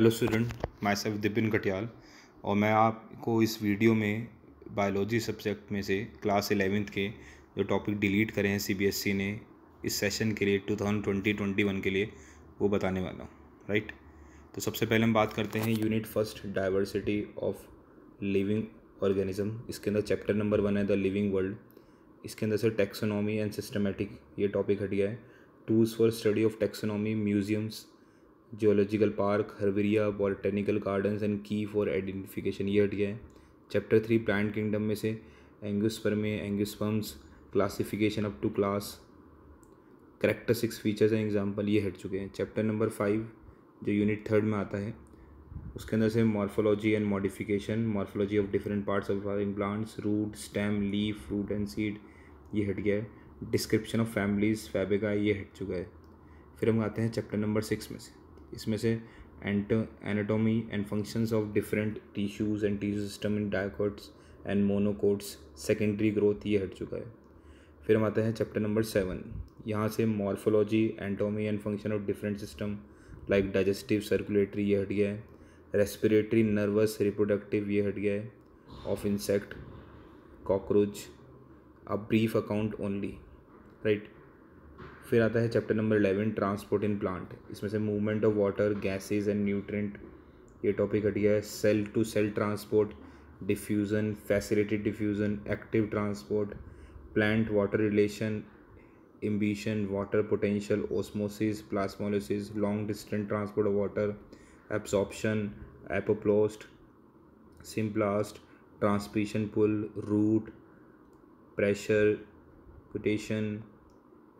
Hello student myself Dipin Katiyal और मैं आपको इस वीडियो में बायोलॉजी सब्जेक्ट में से क्लास एलेवेंथ के जो टॉपिक डिलीट करे हैं सीबीएसई e ने इस सेशन के लिए two thousand twenty twenty one के लिए वो बताने वाला हूँ राइट तो सबसे पहले हम बात करते हैं unit first diversity of living organism इसके अंदर चैप्टर नंबर वन है द लिविंग वर्ल्ड इसके अंदर से टेक्सोनॉमी एंड सिस्टमेटिक ये टॉपिक हट गया है tools for study of taxonomy museums geological park हरवेरिया botanical gardens and key for identification ये हट गया है चैप्टर थ्री प्लांट किंगडम में से एंगुस्पर में angiosperms classification up to class character six features and example ये हट चुके हैं चैप्टर नंबर फाइव जो यूनिट थर्ड में आता है उसके अंदर से morphology and modification morphology of different parts of plants root stem leaf fruit and seed ये हट गया है डिस्क्रिप्शन ऑफ फैमिलीज फैबेगा ये हट चुका है फिर हम आते हैं चैप्टर नंबर सिक्स में से इसमें से anatomy and functions of different tissues and tissue system in dicots and monocots secondary growth ये हट चुका है फिर हम आते हैं चैप्टर नंबर सेवन यहाँ से morphology anatomy and function of different system like digestive circulatory ये हट गया है रेस्पिरेटरी नर्वस रिप्रोडक्टिव ये हट गया है of insect cockroach a brief account only right फिर आता है chapter number eleven transport in plant इसमें से movement of water gases and nutrient ये टॉपिक हट गया है cell to cell transport diffusion facilitated diffusion active transport plant water relation imbibition water potential osmosis plasmolysis long distance transport of water absorption apoplast symplast transpiration pull root pressure पोटेशन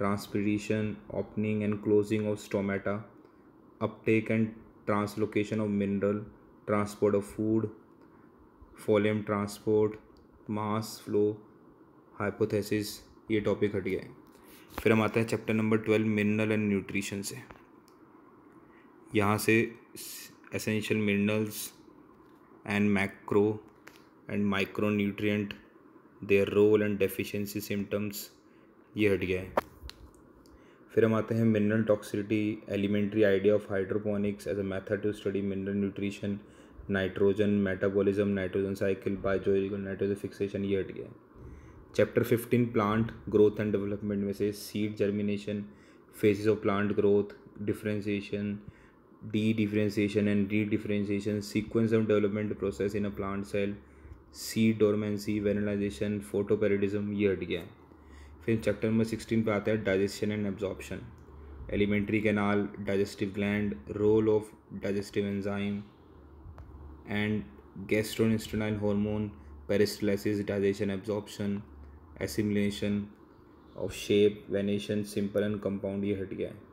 transpiration, opening and closing of stomata, uptake and translocation of mineral, transport of food, folium transport, mass flow, hypothesis, ये topic हट गया है फिर हम आते हैं chapter number twelve mineral and nutrition से यहाँ से essential minerals and macro and micro nutrient their role and deficiency symptoms ये हट गया है फिर हम आते हैं mineral toxicity elementary idea of hydroponics as a method to study mineral nutrition nitrogen metabolism nitrogen cycle biological nitrogen fixation ये हट गया chapter fifteen plant growth and development में से seed germination phases of plant growth differentiation dedifferentiation and redifferentiation sequence of development process in a plant cell seed dormancy vernalisation photoperiodism ये हट गया है फिर चैप्टर नंबर सिक्सटीन पे आता है digestion and absorption alimentary canal digestive gland role of digestive enzyme and gastrointestinal hormone peristalsis digestion absorption assimilation of shape venation simple and compound ये हट गया है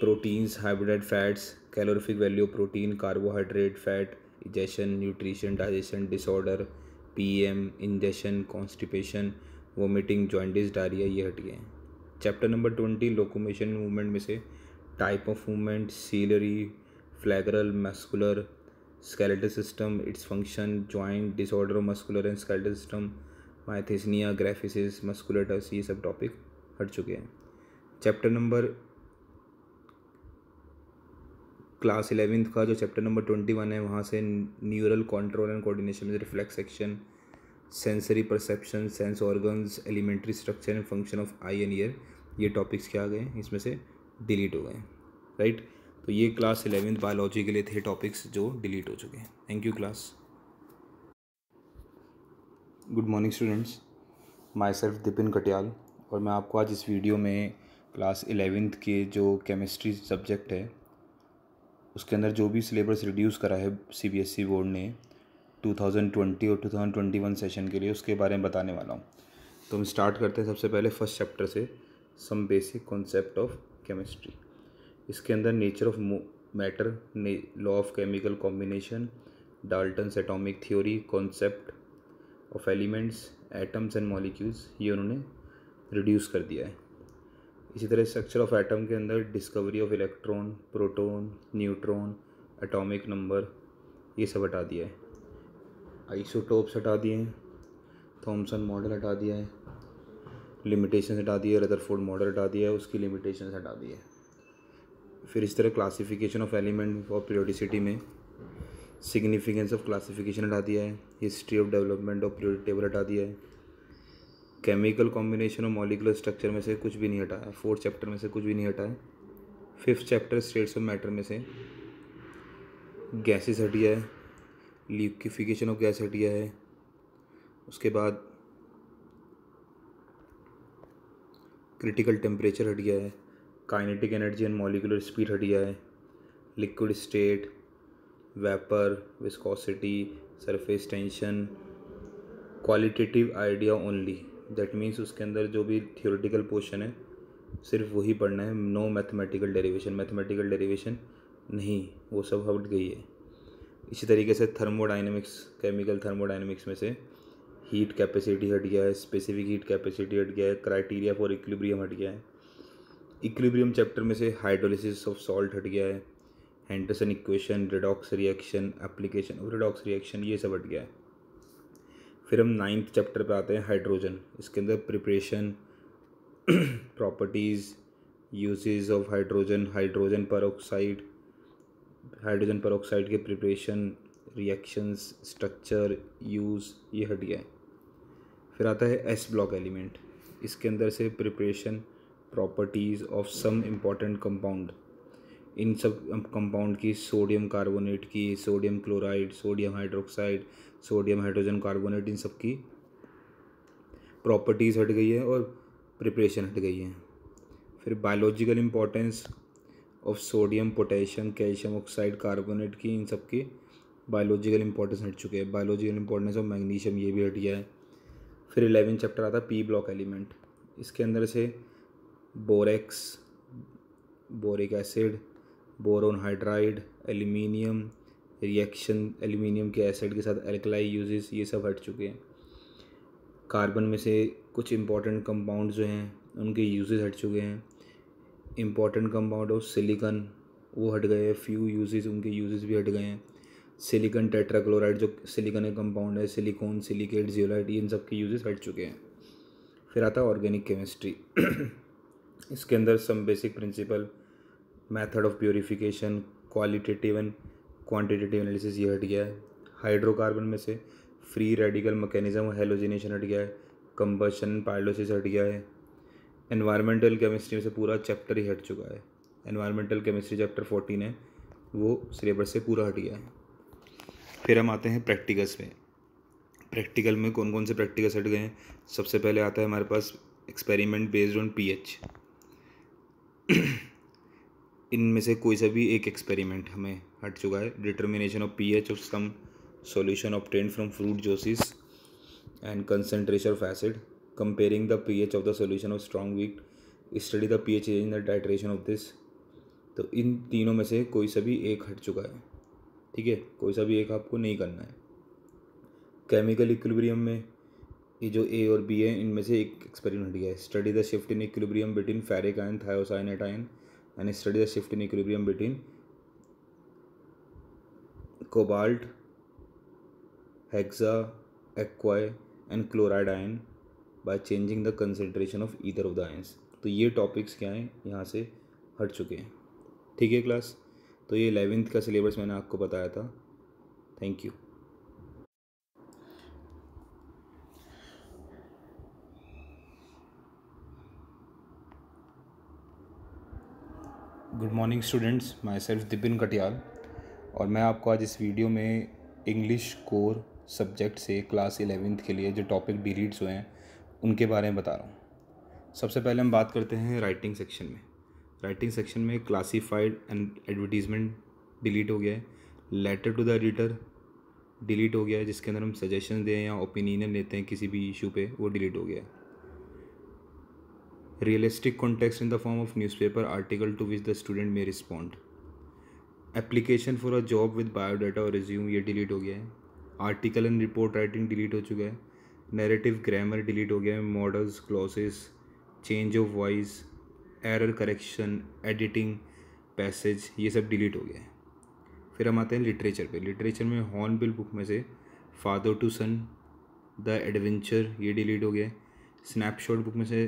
proteins hybrid fats calorific value protein carbohydrate fat egestion nutrition digestion disorder P M ingestion constipation vomiting jaundice diarrhoea ये हट गए हैं chapter number twenty locomotion movement में से type of movement ciliary flagellar muscular skeletal system it's function joint disorder muscular and skeletal system myasthenia gravis muscular ये सब topic हट चुके हैं चैप्टर नंबर क्लास इलेवेंथ का जो चैप्टर नंबर ट्वेंटी वन है वहाँ से न्यूरल कंट्रोल एंड कोऑर्डिनेशन में reflex action sensory perception sense organs elementary structure and function of eye and ear ये टॉपिक्स क्या आ गए इसमें से डिलीट हो गए राइट तो ये क्लास इलेवेंथ बायोलॉजी के लिए थे टॉपिक्स जो डिलीट हो चुके हैं thank you class good morning students myself Dipin Katiyal और मैं आपको आज इस वीडियो में क्लास इलेवेंथ के जो केमिस्ट्री सब्जेक्ट है उसके अंदर जो भी सिलेबस रिड्यूस करा है सीबीएसई बोर्ड e ने 2020 और 2021 सेशन के लिए उसके बारे में बताने वाला हूँ तो हम स्टार्ट करते हैं सबसे पहले फर्स्ट चैप्टर से some basic concept of chemistry इसके अंदर nature of matter law of chemical combination Dalton atomic theory concept of elements atoms and molecules ये उन्होंने रिड्यूस कर दिया है इसी तरह स्ट्रक्चर ऑफ एटम के अंदर discovery of electron proton neutron atomic number ये सब हटा दिया है आइसोटोप्स हटा दिए हैं थॉमसन मॉडल हटा दिया है लिमिटेशन हटा दिए रदरफोर्ड मॉडल हटा दिया है उसकी लिमिटेशन हटा दिए फिर इस तरह classification of element of periodicity में सिग्निफिकेंस ऑफ क्लासिफिकेशन हटा दिया है history of development of period table हटा दिया है केमिकल कॉम्बिनेशन और मॉलिकुलर स्ट्रक्चर में से कुछ भी नहीं हटा है फोर्थ चैप्टर में से कुछ भी नहीं हटा है fifth chapter states of matter में से गैसेस हटिया है लिक्विफिकेशन ऑफ गैस हटिया है उसके बाद क्रिटिकल टेम्परेचर हट गया है kinetic energy and molecular speed हट गया है liquid state vapour viscosity surface tension qualitative idea only that means उसके अंदर जो भी थियोरेटिकल पोर्शन है सिर्फ वही पढ़ना है no mathematical derivation mathematical derivation नहीं वो सब हट गई है इसी तरीके से थर्मोडाइनमिक्स केमिकल थर्मोडाइनमिक्स में से हीट कैपेसिटी हट गया है स्पेसिफिक हीट कैपेसिटी हट गया है क्राइटेरिया फॉर इक्विलिब्रियम हट गया है इक्विलिब्रियम चैप्टर में से हाइड्रोलिसिस ऑफ सॉल्ट हट गया है Henderson equation redox reaction application of redox reaction ये सब हट गया है फिर हम नाइन्थ चैप्टर पे आते हैं हाइड्रोजन इसके अंदर preparation properties uses of hydrogen hydrogen peroxide hydrogen peroxide के प्रिपरेशन रिएक्शंस स्ट्रक्चर यूज़ ये हट गया है फिर आता है एस ब्लॉक एलिमेंट इसके अंदर से preparation properties of some important compound इन सब कंपाउंड की सोडियम कार्बोनेट की sodium chloride sodium hydroxide sodium hydrogen carbonate इन सब की प्रॉपर्टीज़ हट गई है और प्रिपरेशन हट गई है फिर biological importance of sodium potassium calcium oxide carbonate की इन सब की बायोलॉजिकल इंपॉर्टेंस हट चुके हैं बायोलॉजिकल इंपॉर्टेंस ऑफ मैग्नीशियम ये भी हट गया है फिर इलेवन चैप्टर आता है पी ब्लॉक एलिमेंट इसके अंदर से borax boric acid boron hydride aluminium reaction aluminium के एसिड के साथ एल्कलाई यूजेस ये सब हट चुके हैं कार्बन में से कुछ इम्पॉर्टेंट कंपाउंड जो हैं उनके यूजेस हट चुके हैं इम्पॉर्टेंट कंपाउंड ऑफ सिलिकन वो हट गए हैं फ्यू यूजेस उनके यूजेस भी हट गए हैं सिलिकन टेट्राक्लोराइड जो सिलिकन का कंपाउंड है सिलिकॉन सिलिकेट जियोलाइट इन सब के यूजेस हट चुके हैं फिर आता है ऑर्गेनिक केमिस्ट्री इसके अंदर some basic principle method of purification qualitative and quantitative analysis ये हट गया है हाइड्रोकार्बन में से फ्री रेडिकल मैकेनिज्म और हेलोजिनेशन हट गया है कंबशन पायलोसिस हट गया है एनवायरमेंटल केमिस्ट्री में से पूरा चैप्टर ही हट चुका है एनवायरमेंटल केमिस्ट्री चैप्टर फोर्टीन है वो सिलेबस से पूरा हट गया है फिर हम आते हैं प्रैक्टिकल्स में प्रैक्टिकल में कौन कौन से प्रैक्टिकल्स हट गए हैं सबसे पहले आता है हमारे पास एक्सपेरिमेंट बेस्ड ऑन पी इनमें से कोई सा भी एक एक्सपेरिमेंट हमें हट चुका है determination of P H of some solution tent from fruit juices and concentration of acid comparing the P H of the solution of strong weak study the P H in the titration of this तो इन तीनों में से कोई सा भी एक हट चुका है ठीक है कोई सा भी एक आपको नहीं करना है केमिकल इक्विलिब्रियम में ये जो ए और बी है इनमें से एक एक्सपेरिमेंट हट गया है study the shift in equilibrium between ferric ion thiocyanate ion and study the shift in equilibrium between cobalt, hexa, aqua and chloride ion by changing the concentration of either of the ions. तो ये topics क्या हैं यहाँ से हट चुके हैं ठीक है क्लास तो ये इलेवेंथ का सिलेबस मैंने आपको बताया था thank you good morning students myself Dipin Katiyal और मैं आपको आज इस वीडियो में इंग्लिश कोर सब्जेक्ट से क्लास एलेवेंथ के लिए जो टॉपिक डिलीट्स हुए हैं उनके बारे में बता रहा हूँ सबसे पहले हम बात करते हैं राइटिंग सेक्शन में राइटिंग सेक्शन में क्लासीफाइड एंड एडवर्टीज़मेंट डिलीट हो गया है letter to the editor delete हो गया है जिसके अंदर हम सजेशन दें या ओपिनियन लेते हैं किसी भी इशू पे वो डिलीट हो गया है realistic context in the form of newspaper article to which the student may respond application for a job with biodata और रिज्यूम ये डिलीट हो गया है article and report writing delete हो चुका है नैरेटिव ग्रामर डिलीट हो गया है modals clauses change of voice error correction editing passage ये सब डिलीट हो गया है फिर हम आते हैं लिटरेचर पे लिटरेचर में हॉर्न बिल बुक में से father to son the adventure ये डिलीट हो गया है स्नैपशॉट बुक में से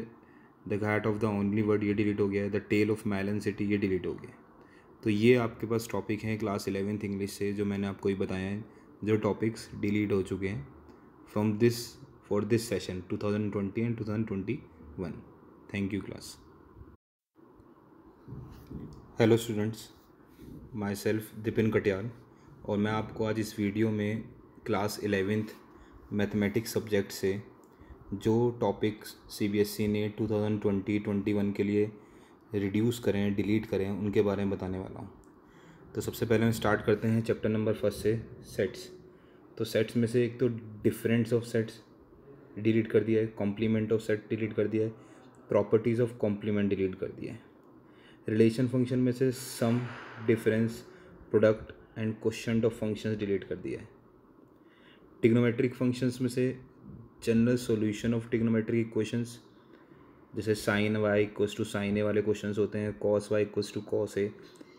the ghat of the only world ये डिलीट हो गया है the tale of melon city ये डिलीट हो गया तो ये आपके पास टॉपिक हैं क्लास इलेवेंथ इंग्लिश से जो मैंने आपको ही बताया है जो टॉपिक्स डिलीट हो चुके हैं from this for this session two thousand twenty and two thousand twenty one thank you class hello students myself Dipin Katiyal और मैं आपको आज इस वीडियो में क्लास एलेवेंथ मैथमेटिक्स सब्जेक्ट से जो topics C B S E ने two thousand twenty twenty one के लिए रिड्यूस करें डिलीट करें उनके बारे में बताने वाला हूँ तो सबसे पहले हम स्टार्ट करते हैं चैप्टर नंबर फर्स्ट से सेट्स तो सेट्स में से एक तो डिफरेंस ऑफ सेट्स डिलीट कर दिया है कॉम्प्लीमेंट ऑफ सेट डिलीट कर दिया है प्रॉपर्टीज़ ऑफ कॉम्प्लीमेंट डिलीट कर दिया है रिलेशन फंक्शन में से sum difference product and question of functions delete कर दिया है टिग्नोमेट्रिक फंक्शंस में से general solution of trigonometry equations जैसे sine y equals to sine A वाले क्वेश्चन होते हैं cos y equals to cos A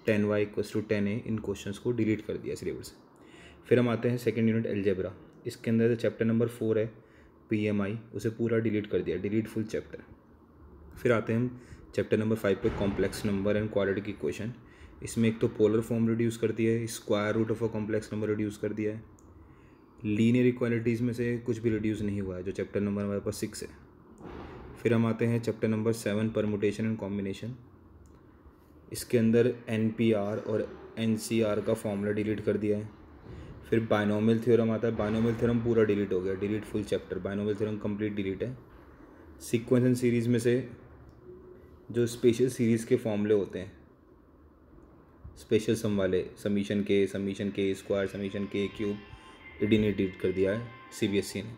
tan y equals to tan A इन क्वेश्चन को डिलीट कर दिया सिलेबस से फिर हम आते हैं सेकेंड यूनिट एलजेब्रा इसके अंदर चैप्टर नंबर फोर है पी एम आई उसे पूरा डिलीट कर दिया डिलीट फुल चैप्टर फिर आते हैं हम चैप्टर नंबर फाइव पे कॉम्प्लेक्स नंबर एंड क्वालिटी की क्वेश्चन इसमें एक तो पोलर फॉर्म रिड्यूस कर दिया है square root of a complex number reduce कर दिया है लीनियर इक्वालिटीज़ में से कुछ भी रिड्यूस नहीं हुआ है जो चैप्टर नंबर हमारे पास सिक्स है फिर हम आते हैं chapter number seven permutation and combination इसके अंदर एन और एन का फॉर्मूला डिलीट कर दिया है फिर बायनोमल थ्योरम आता है बाइनोमियल थ्योरम पूरा डिलीट हो गया delete full chapter binomial theorem complete delete है सिक्वेंस एंड सीरीज़ में से जो स्पेशल सीरीज़ के फॉर्मूले होते हैं स्पेशल सम वाले समीशन के समीशन के स्क्वायर समीशन के क्यूब ई ने डिलीट कर दिया है सी e ने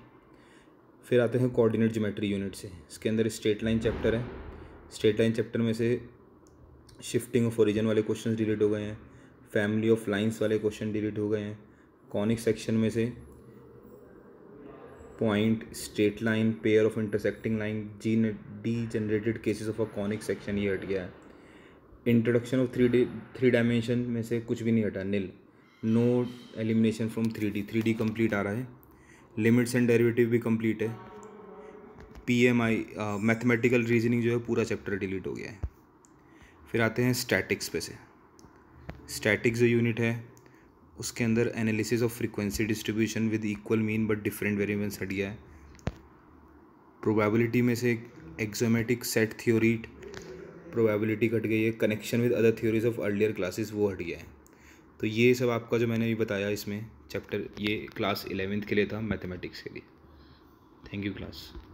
फिर आते हैं कोऑर्डिनेट ज्योमेट्री यूनिट से इसके अंदर स्ट्रेट लाइन चैप्टर है स्ट्रेट लाइन चैप्टर में से शिफ्टिंग ऑफ ओरिजन वाले क्वेश्चन डिलीट हो गए हैं फैमिली ऑफ लाइंस वाले क्वेश्चन डिलीट हो गए हैं कॉनिक सेक्शन में से point straight line pair of intersecting line जी ने degenerated cases of a conic section ये हट गया है introduction of three three dimension में से कुछ भी नहीं हटा nil no elimination from three D three D complete आ रहा है लिमिट्स एंड डेरिवेटिव भी कम्प्लीट है P M I mathematical reasoning जो है पूरा चैप्टर डिलीट हो गया है फिर आते हैं स्टैटिक्स पे से स्टैटिक्स जो यूनिट है उसके अंदर analysis of frequency distribution with equal mean but different variables हट गया है प्रोबेबिलिटी में से एक्जोमेटिक सेट थ्योरी प्रोबेबिलिटी घट गई है connection with other theories of earlier classes वो हट गया है तो ये सब आपका जो मैंने अभी बताया इसमें चैप्टर ये क्लास इलेवेंथ के लिए था मैथमेटिक्स के लिए थैंक यू क्लास